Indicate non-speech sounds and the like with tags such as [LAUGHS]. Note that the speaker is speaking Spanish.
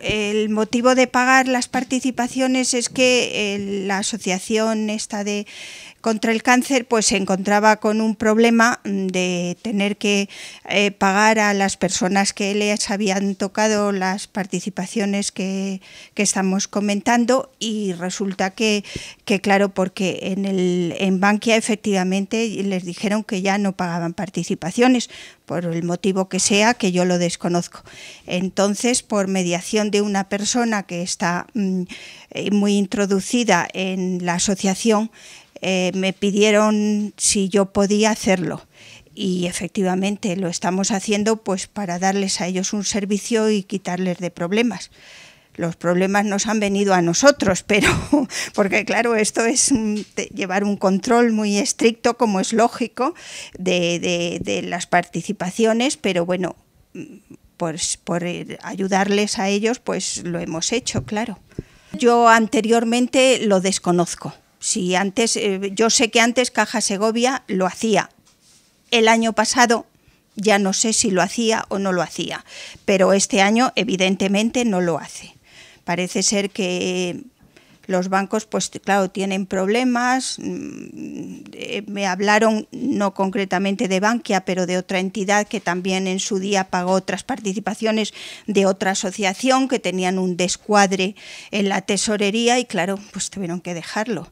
el motivo de pagar las participaciones es que eh, la asociación está de contra el cáncer, pues se encontraba con un problema de tener que eh, pagar a las personas que les habían tocado las participaciones que, estamos comentando y resulta que, claro, porque en, el, en Bankia efectivamente les dijeron que ya no pagaban participaciones por el motivo que sea, que yo lo desconozco. Entonces, por mediación de una persona que está mm, eh, muy introducida en la asociación, eh, me pidieron si yo podía hacerlo y efectivamente lo estamos haciendo pues para darles a ellos un servicio y quitarles de problemas. Los problemas nos han venido a nosotros, [LAUGHS] pero porque claro, esto es llevar un control muy estricto, como es lógico, de, de las participaciones, pero bueno, pues por ayudarles a ellos, pues lo hemos hecho, claro. Yo anteriormente lo desconozco si antes, eh, yo sé que antes Caja Segovia lo hacía. El año pasado ya no sé si lo hacía o no lo hacía, pero este año evidentemente no lo hace. Parece ser que los bancos, pues claro, tienen problemas. Mm, eh, me hablaron no concretamente de Bankia, pero de otra entidad que también en su día pagó otras participaciones de otra asociación que tenían un descuadre en la tesorería y claro, pues tuvieron que dejarlo.